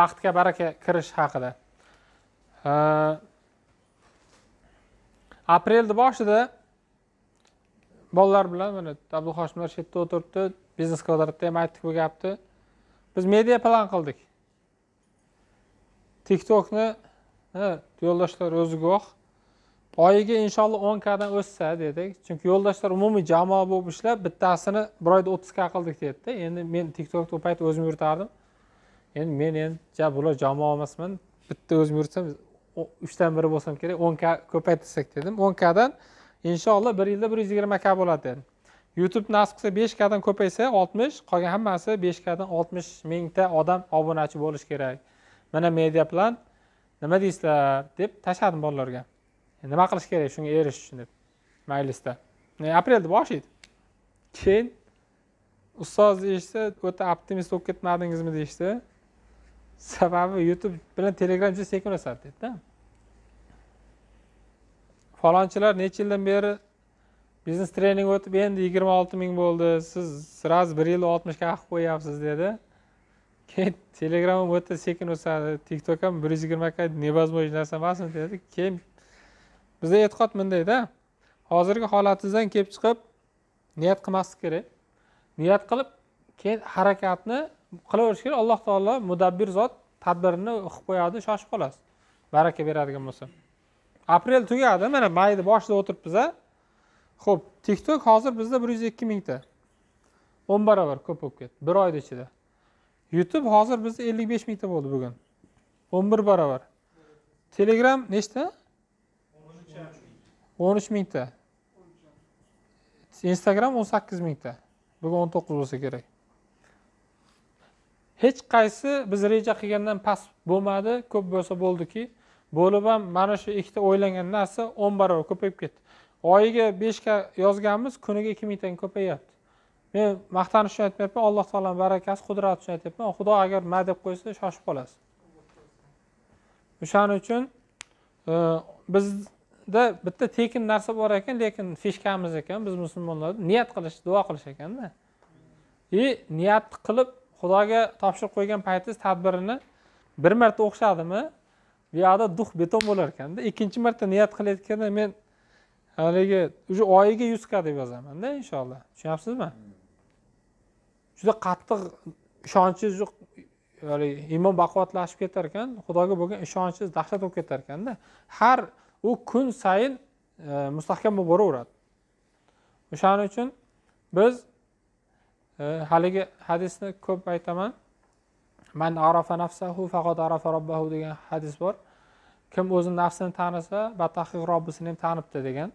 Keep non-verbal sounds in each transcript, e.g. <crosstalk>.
vaqtga baraka kirish haqida aprelni boshida bolalar bilan mana abduhoshimlar shu yerda o'tiribdi biznes kvadratda ham aytdik bu gapni biz media plan qildik tiktokni yo'ldoshlar o'zi guvoh oyiga inshaalloh o'n kadan o'ssa dedik chunki yo'ldoshlar umumiy jamoa bo'lib ishlab bittasini bir oyda o'ttiz k qildik dedida endi men tiktokni u payt o'zim yuritardim endi men endi bular jamoa emasman bitta o'zim yursam uchdan biri bo'lsam kerak o'n k ko'paytirsak dedim o'n kdan inshaalloh bir yilda bir yuz yigirma k bo'ladi dedim youtube nasib qilsa besh kdan ko'paysa oltmish qolgan hammasi besh kdan oltmish mingta odam obunachi bo'lishi kerak mana media plan nima deysizlar deb tashladim bolalarga nima qilish kerak shunga erishish uchun deb maylisda aprelni boshi edi keyin ustoz deyishdi o'ta optimist bo'lib ketmadingizmi deyishdi sababi youtube bilan telegram juda sekin o'sadi deydida falonchilar necha yildan beri biznes trening o'tib endi yigirma olti ming bo'ldi siz сразу bir yilda oltmishga haq qo'yyapsiz dedi keyin telegram ham o'ta sekin o'sadi tiktok ham bir yuz yigirmaga невозможно narsa emasmi dedi keyin bizda e'tiqod bundayda hozirgi holatingizdan kelib chiqib niyat qilmaslik kerak niyat qilib keyin harakatni qilaverish kerak alloh taolo mudabbir zot tadbirini qilib qo'yadi shoshib qolasiz baraka beradigan bo'lsa aprel tugadi mana mayni boshida o'tiribmiz a ho'p tiktok hozir bizda bir yuz ikki mingta o'n barobar ko'p bo'lib ketdi bir oyni ichida youtube hozir bizda ellik besh mingta bo'ldi bugun o'n bir barobar telegram nechta o'n uch mingta instagram o'n sakkiz mingta bugun o'n to'qqiz bo'lsa kerak hech qaysi biz reja qilgandan past bo'lmadi ko'p bo'lsa bo'ldiki bo'lib ham mana shu ikkita o'ylangan narsa o'n barobar ko'payib ketdi oyiga beshga yozganmiz kuniga ikki mingtaga ko'payyapti men maqtanish uchun aytmayapman alloh taoloni barakasi qudrati uchun aytyapman xudo agar ma deb qo'ysa shoshib qolasiz o'shaning uchun e, bizda bitta tekin narsa bor ekan lekin fishkamiz ekan biz musulmonlar niyat qilish duo qilish ekanda и niyatni qilib xudoga topshirib qo'ygan paytingiz tadbirini bir marta o'xshadimi bu yoqda duh beton bo'lar ekanda ikkinchi marta niyat qilayotganda men haligi уже oyiga yuz k deb yozamanda inshaalloh tushunyapsizmi juda qattiq ishonchingiz haligi iymon baquvvatlashib ketar ekan xudoga bo'lgan ishonchingiz dahshat bo'lib ketar ekanda har u kun sayin e, mustahkam bo'lib boraveradi o'shaning uchun biz Э, haligi hadisni ko'p aytaman man arafa nafsahu faqat arafa robbahu degan hadis bor kim o'zini nafsini tanisa batahiq robbisini ham tanibdi degan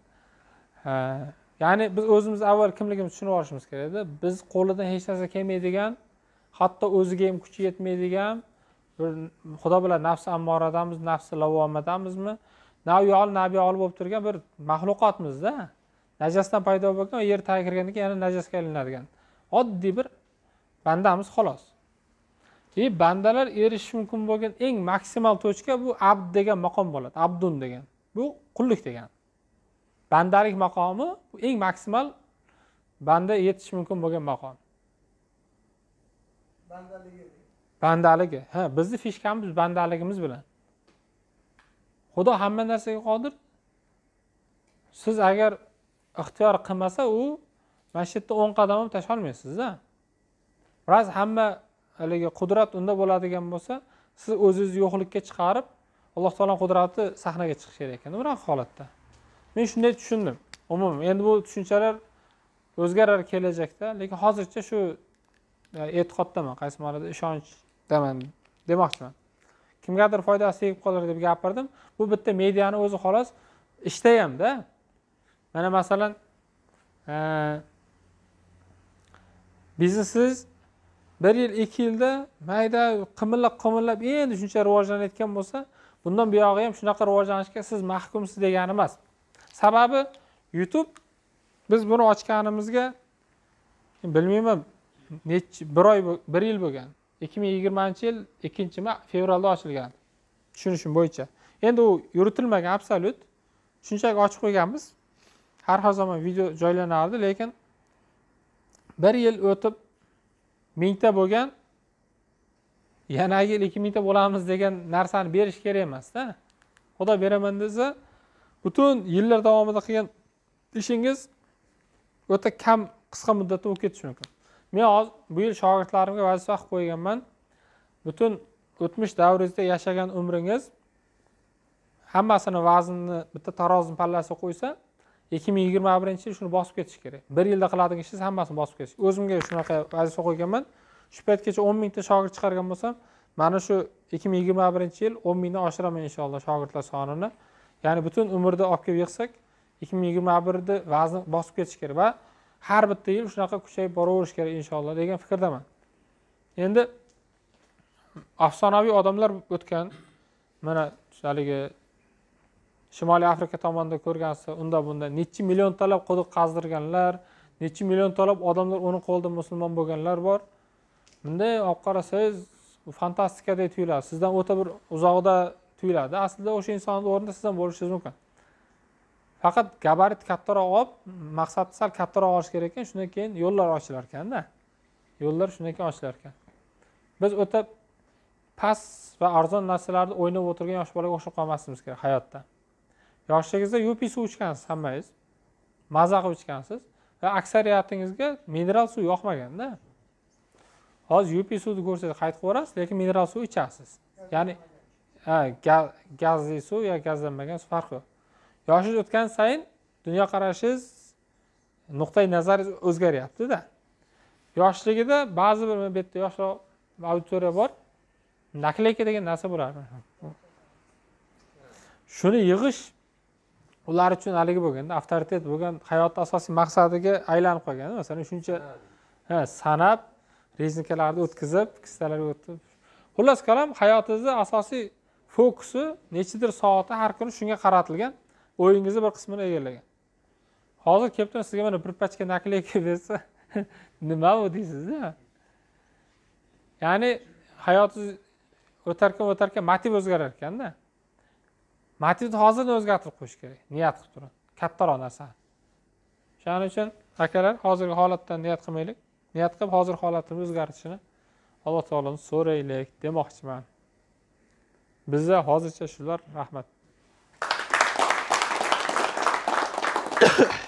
ya'ni biz o'zimiz avval kimligimizni tushunib olishimiz kerakda biz qo'lidan hech narsa kelmaydigan hatto o'ziga ham kuchi yetmaydigan bir xudo biladi nafsi ammoradamiz nafsi lavomadamizmi na u na buyoli bo'lib turgan bir maxluqotmizda najasdan paydo bo'lgan yer tagiga kirgandan keyin yana najasga aylanadigan oddiy bir bandamiz xolos и bandalar erishishi mumkin bo'lgan eng maksimal точка bu abd degan maqom bo'ladi abdun degan bu qullik degan bandalik maqomi bu eng maksimal banda yetishi mumkin bo'lgan maqom bandaligi bandaligi ha bizni fishkamiz bandaligimiz bilan xudo hamma narsaga qodir siz agar ixtiyor qilmasa u mana shu yerda o'n qadam ham tashlolmaysizda raz hamma haligi qudrat unda bo'ladigan bo'lsa siz o'zingizni yo'qlikka chiqarib alloh taoloni qudrati sahnaga chiqishi kerak ekan bunaqa holatda men shunday tushundim umuman endi bu tushunchalar o'zgarar kelajakda lekin hozircha shu e, e'tiqoddaman qaysi ma'noda ishonchdaman demoqchiman kimgadir foydasi tegib qolar deb gapirdim bu bitta mediani o'zi xolos ishda hamda mana masalan e, biznesingiz bir yil ikki yilda mayda qimirlab qimirlab endi shuncha rivojlanayotgan bo'lsa bundan buyog'i ham shunaqa rivojlanishga siz mahkumsiz degani emas sababi youtube biz buni ochganimizga bilmayman nechi bir oy bir yil bo'lgan ikki ming yigirmanchi yil ikkinchi fevralda ochilgan tushunishim bo'yicha endi u yuritilmagan absolyut shunchaki ochib qo'yganmiz har xil zamon video joylanardi lekin bir yil o'tib mingta bo'lgan yanagi yil ikki mingta bo'lamiz degan narsani berish kerak emasda xudo beraman desa butun yillar davomida qilgan ishingiz o'ta kam qisqa muddatda bo'lib ketishi mumkin men hozir bu yil shogirdlarimga vazifa qilib qo'yganman butun o'tmish davringizda yashagan umringiz hammasini vaznini bitta tarozini pallasiga qo'ysa ikki ming yigirma birinchi yil shuni bosib ketish kerak bir yilda qiladigan ishingiz hammasini bosib ketish o'zimga shunaqa vazifa qo'yganman shu paytgacha o'n mingta shogird chiqargan bo'lsam mana shu ikki ming yigirma birinchi yil o'n mingdan oshiraman inshaalloh shogirdlar sonini ya'ni butun umrni olib kelib yig'sak ikki ming yigirma birni vazni bosib ketish kerak va har bitta yil shunaqa kuchayib boraverish kerak inshaalloh degan fikrdaman endi afsonaviy odamlar o'tgan mana haligi shimoliy afrika tomonida ko'rgansiz unda bunda nechi milliontalab quduq qazdirganlar nechi milliontalab odamlar uni qo'lida musulmon bo'lganlar bor bunday olib qarasangiz fantastikadek tuyuladi sizdan o'ta bir uzoqda tuyuladi aslida o'sha insonni o'rnida siz ham bo'lishingiz mumkin faqat gabarit kattaroq olib maqsadni sal kattaroq olish kerak ekan shundan keyin yo'llar ochilar ekanda yo'llar shundan keyin ochilar ekan biz o'ta past va arzon narsalarni o'ynab o'tirgan yosh bolaga o'xshab qolmasligimiz kerak hayotda yoshligingizda yopiy suv ichgansiz hammangiz maza qilib ichgansiz va aksariyatingizga mineral suv yoqmaganda hozir yupi suvni ko'rsatib qaytib yuborasiz lekin mineral suv ichasiz ya'ni gazli suv yo gazlanmagan suv farqi yo'q yoshingiz o'tgan sayin dunyoqarashingiz nuqtai nazaringiz o'zgaryaptida yoshligida ba'zi bir bu yoshroq auditoriya bor naklейка degan narsa bo'lardi shuni yig'ish ular uchun haligi bo'lganda avtoritet bo'lgan hayotni asosiy maqsadiga aylanib qolgan masalan shuncha ha sanab rezinkalarni o'tkazib kistalarga o'tib xullas kalom hayotingizni asosiy fokusi nechidir soati har kuni shunga qaratilgan o'yingizni bir qismini egallagan hozir kelib turib sizga mana bir pachka наклейка bersa <laughs> nima bu deysizda ya'ni hayotingiz o'tarkan o'tarkan motiv o'zgarar ekanda motivni hozirdan o'zgartirib qo'yish kerak niyat qilib turib kattaroq narsani shuning uchun akalar hozirgi holatdan niyat qilmaylik niyat qilib hozir holatimizni o'zgartirishini alloh taolodan so'raylik demoqchiman bizda hozircha shular rahmat